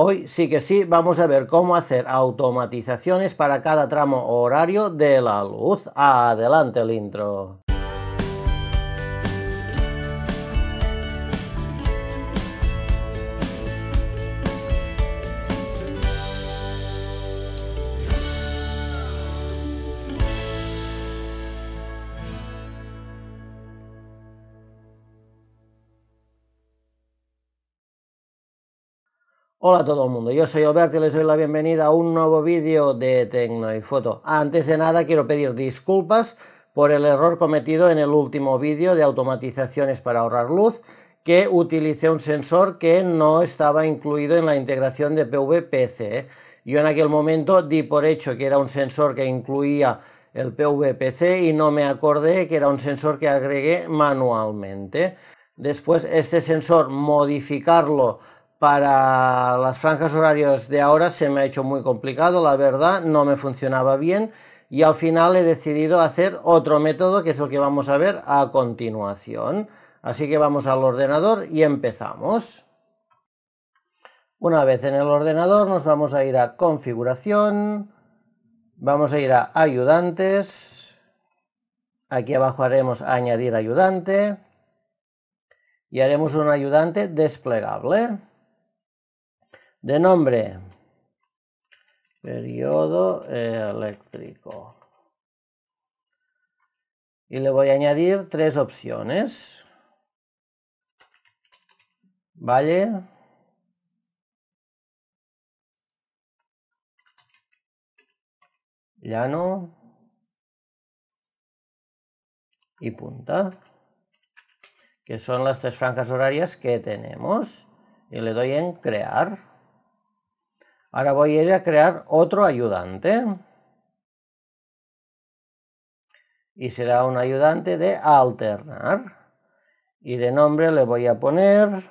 Hoy sí que sí vamos a ver cómo hacer automatizaciones para cada tramo horario de la luz. Adelante el intro. Hola a todo el mundo, yo soy Alberto y les doy la bienvenida a un nuevo vídeo de Tecno y Foto. Antes de nada quiero pedir disculpas por el error cometido en el último vídeo de automatizaciones para ahorrar luz, que utilicé un sensor que no estaba incluido en la integración de PVPC. ¿eh? Yo en aquel momento di por hecho que era un sensor que incluía el PVPC y no me acordé que era un sensor que agregué manualmente. Después este sensor modificarlo para las franjas horarias de ahora se me ha hecho muy complicado, la verdad, no me funcionaba bien y al final he decidido hacer otro método que es el que vamos a ver a continuación. Así que vamos al ordenador y empezamos. Una vez en el ordenador nos vamos a ir a configuración, vamos a ir a ayudantes, aquí abajo haremos añadir ayudante y haremos un ayudante desplegable de nombre periodo eh, eléctrico. Y le voy a añadir tres opciones. Valle. Llano y punta, que son las tres franjas horarias que tenemos. Y le doy en crear. Ahora voy a ir a crear otro ayudante. Y será un ayudante de alternar. Y de nombre le voy a poner...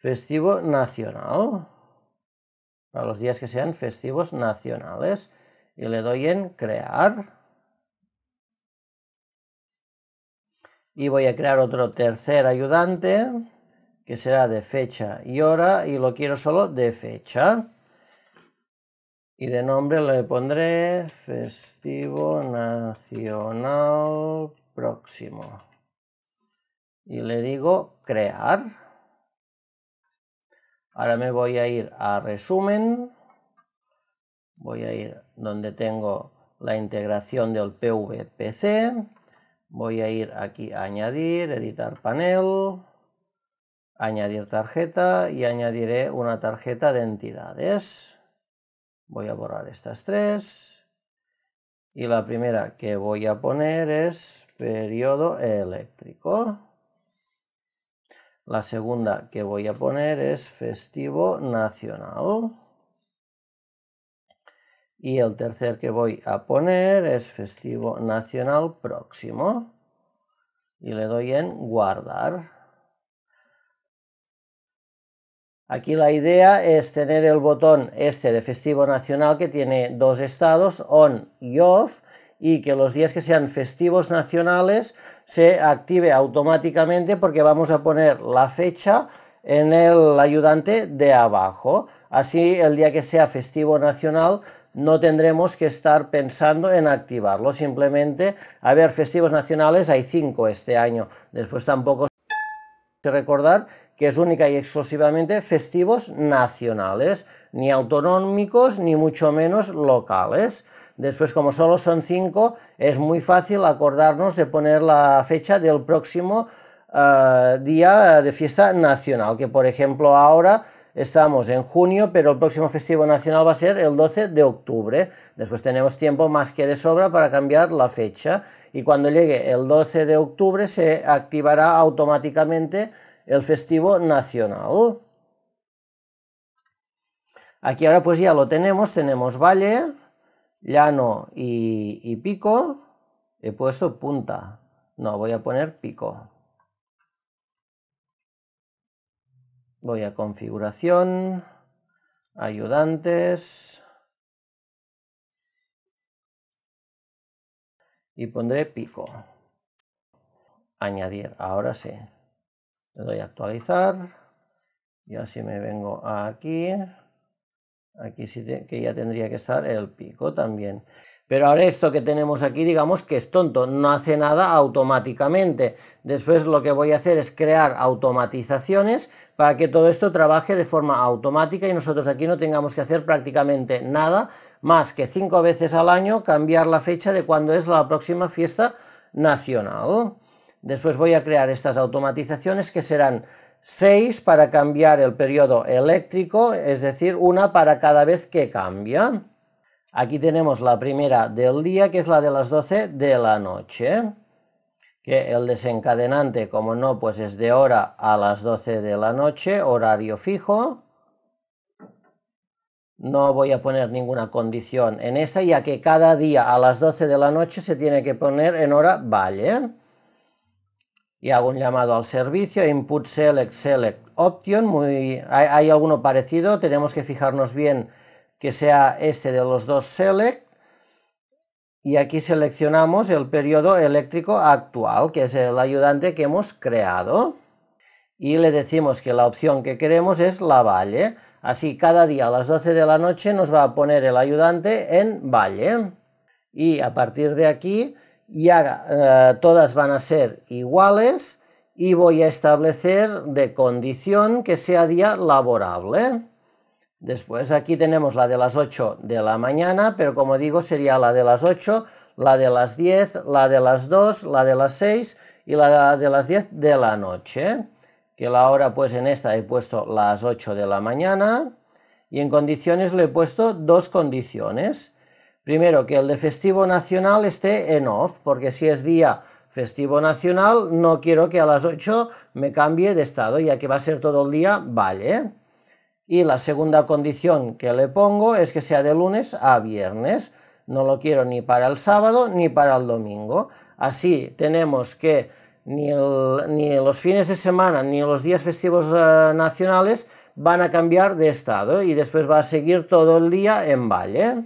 Festivo nacional. Para los días que sean festivos nacionales. Y le doy en crear. y voy a crear otro tercer ayudante que será de fecha y hora y lo quiero solo de fecha y de nombre le pondré festivo nacional próximo y le digo crear ahora me voy a ir a resumen voy a ir donde tengo la integración del PVPC Voy a ir aquí a añadir, editar panel, añadir tarjeta y añadiré una tarjeta de entidades. Voy a borrar estas tres. Y la primera que voy a poner es periodo eléctrico. La segunda que voy a poner es festivo nacional. Y el tercer que voy a poner es festivo nacional próximo. Y le doy en guardar. Aquí la idea es tener el botón este de festivo nacional que tiene dos estados, on y off, y que los días que sean festivos nacionales se active automáticamente porque vamos a poner la fecha en el ayudante de abajo. Así el día que sea festivo nacional no tendremos que estar pensando en activarlo. Simplemente, a ver, festivos nacionales hay cinco este año. Después tampoco recordar que es única y exclusivamente festivos nacionales, ni autonómicos ni mucho menos locales. Después, como solo son cinco, es muy fácil acordarnos de poner la fecha del próximo eh, día de fiesta nacional, que por ejemplo ahora Estamos en junio, pero el próximo festivo nacional va a ser el 12 de octubre. Después tenemos tiempo más que de sobra para cambiar la fecha y cuando llegue el 12 de octubre se activará automáticamente el festivo nacional. Aquí ahora pues ya lo tenemos, tenemos valle, llano y, y pico. He puesto punta, no, voy a poner pico. Voy a configuración, ayudantes y pondré pico. Añadir, ahora sí. Le doy a actualizar y así me vengo aquí. Aquí sí que ya tendría que estar el pico también. Pero ahora esto que tenemos aquí, digamos que es tonto, no hace nada automáticamente. Después lo que voy a hacer es crear automatizaciones para que todo esto trabaje de forma automática y nosotros aquí no tengamos que hacer prácticamente nada más que cinco veces al año cambiar la fecha de cuando es la próxima fiesta nacional. Después voy a crear estas automatizaciones que serán seis para cambiar el periodo eléctrico, es decir, una para cada vez que cambia. Aquí tenemos la primera del día, que es la de las 12 de la noche el desencadenante, como no, pues es de hora a las 12 de la noche, horario fijo. No voy a poner ninguna condición en esta, ya que cada día a las 12 de la noche se tiene que poner en hora vale, Y hago un llamado al servicio, input select, select option, muy, hay alguno parecido, tenemos que fijarnos bien que sea este de los dos select y aquí seleccionamos el periodo eléctrico actual, que es el ayudante que hemos creado, y le decimos que la opción que queremos es la valle. Así cada día a las 12 de la noche nos va a poner el ayudante en valle. Y a partir de aquí ya eh, todas van a ser iguales y voy a establecer de condición que sea día laborable. Después aquí tenemos la de las 8 de la mañana, pero como digo sería la de las 8, la de las 10, la de las 2, la de las 6 y la de las 10 de la noche. Que la hora pues en esta he puesto las 8 de la mañana y en condiciones le he puesto dos condiciones. Primero, que el de festivo nacional esté en off, porque si es día festivo nacional no quiero que a las 8 me cambie de estado, ya que va a ser todo el día, vale. Y la segunda condición que le pongo es que sea de lunes a viernes. No lo quiero ni para el sábado ni para el domingo. Así tenemos que ni, los fines de semana ni los días festivos eh, nacionales van a cambiar de estado y después va a seguir todo el día en valle.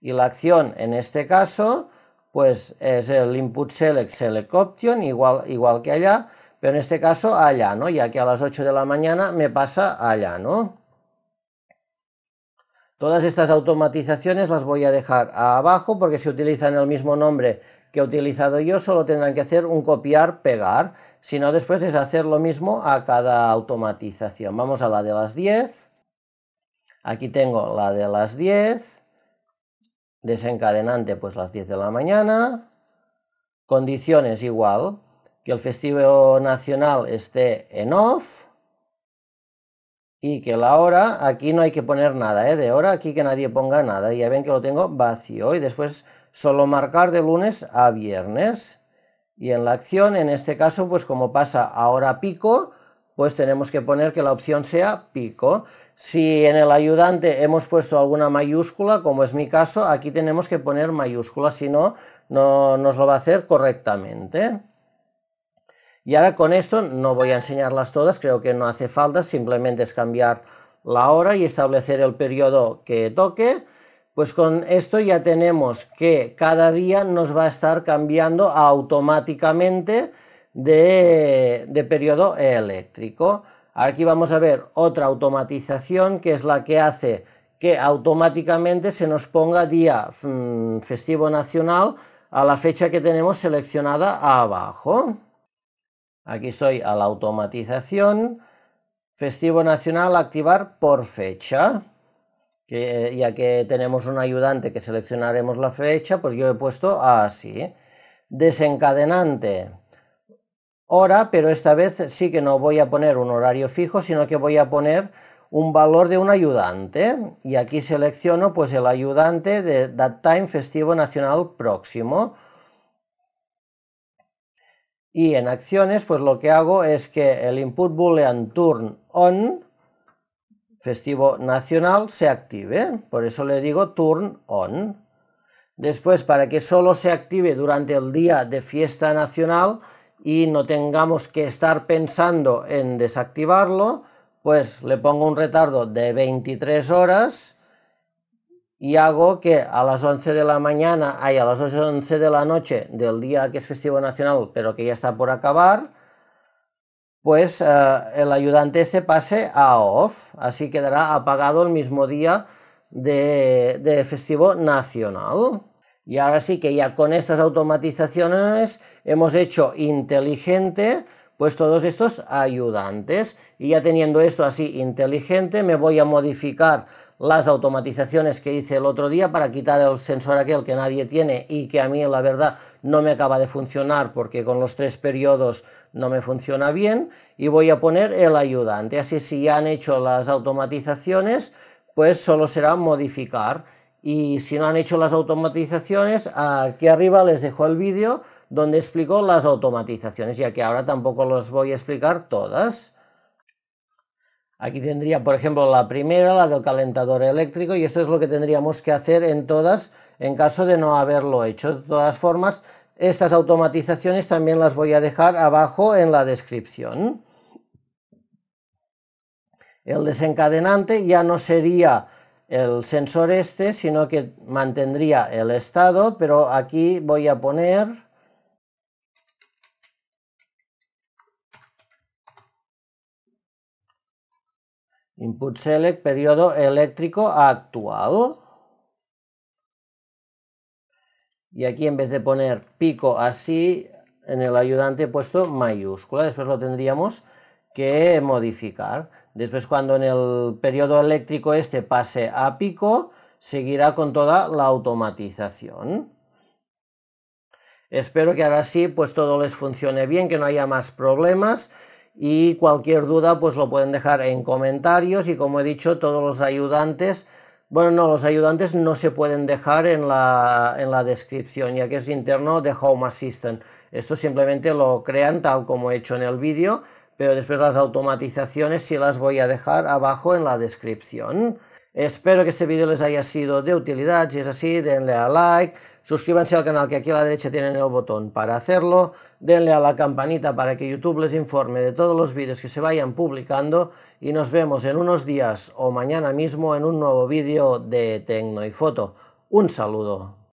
Y la acción en este caso pues es el input select select option igual, igual que allá pero en este caso allá, ¿no? Ya que a las 8 de la mañana me pasa allá, ¿no? Todas estas automatizaciones las voy a dejar abajo porque si utilizan el mismo nombre que he utilizado yo, solo tendrán que hacer un copiar, pegar. sino después es hacer lo mismo a cada automatización. Vamos a la de las 10. Aquí tengo la de las 10. Desencadenante, pues las 10 de la mañana. Condiciones igual, que el festivo nacional esté en off y que la hora, aquí no hay que poner nada, ¿eh? de hora aquí que nadie ponga nada, ya ven que lo tengo vacío y después solo marcar de lunes a viernes. Y en la acción, en este caso, pues como pasa ahora pico, pues tenemos que poner que la opción sea pico. Si en el ayudante hemos puesto alguna mayúscula, como es mi caso, aquí tenemos que poner mayúscula, si no, no nos lo va a hacer correctamente. Y ahora con esto no voy a enseñarlas todas, creo que no hace falta, simplemente es cambiar la hora y establecer el periodo que toque. Pues con esto ya tenemos que cada día nos va a estar cambiando automáticamente de, periodo eléctrico. Aquí vamos a ver otra automatización que es la que hace que automáticamente se nos ponga día mm, festivo nacional a la fecha que tenemos seleccionada abajo. Aquí estoy a la automatización. Festivo nacional, activar por fecha. Eh, ya que tenemos un ayudante que seleccionaremos la fecha, pues yo he puesto así. Desencadenante. Hora, pero esta vez sí que no voy a poner un horario fijo, sino que voy a poner un valor de un ayudante. Y aquí selecciono pues el ayudante de That Time Festivo Nacional Próximo. Y en acciones, pues lo que hago es que el input boolean turn on, festivo nacional, se active. Por eso le digo turn on. Después, para que solo se active durante el día de fiesta nacional y no tengamos que estar pensando en desactivarlo, pues le pongo un retardo de 23 horas y hago que a las 11 de la mañana, y a las 11 de la noche del día que es festivo nacional, pero que ya está por acabar, pues eh, el ayudante se este pase a off, así quedará apagado el mismo día de, de festivo nacional. Y ahora sí que ya con estas automatizaciones hemos hecho inteligente pues todos estos ayudantes. Y ya teniendo esto así inteligente, me voy a modificar las automatizaciones que hice el otro día para quitar el sensor aquel que nadie tiene y que a mí la verdad no me acaba de funcionar porque con los tres periodos no me funciona bien y voy a poner el ayudante. Así si ya han hecho las automatizaciones, pues solo será modificar. Y si no han hecho las automatizaciones, aquí arriba les dejo el vídeo donde explico las automatizaciones, ya que ahora tampoco los voy a explicar todas. Aquí tendría, por ejemplo, la primera, la del calentador eléctrico, y esto es lo que tendríamos que hacer en todas, en caso de no haberlo hecho. De todas formas, estas automatizaciones también las voy a dejar abajo en la descripción. El desencadenante ya no sería el sensor este, sino que mantendría el estado, pero aquí voy a poner Input select periodo eléctrico actual. Y aquí en vez de poner pico así, en el ayudante he puesto mayúscula. Después lo tendríamos que modificar. Después cuando en el periodo eléctrico este pase a pico, seguirá con toda la automatización. Espero que ahora sí pues todo les funcione bien, que no haya más problemas y cualquier duda pues lo pueden dejar en comentarios y como he dicho todos los ayudantes bueno no los ayudantes no se pueden dejar en la, en la descripción ya que es interno de Home Assistant esto simplemente lo crean tal como he hecho en el vídeo pero después las automatizaciones sí las voy a dejar abajo en la descripción espero que este vídeo les haya sido de utilidad si es así denle a like Suscríbanse al canal que aquí a la derecha tienen el botón para hacerlo. Denle a la campanita para que YouTube les informe de todos los vídeos que se vayan publicando. Y nos vemos en unos días o mañana mismo en un nuevo vídeo de Tecno y Foto. Un saludo.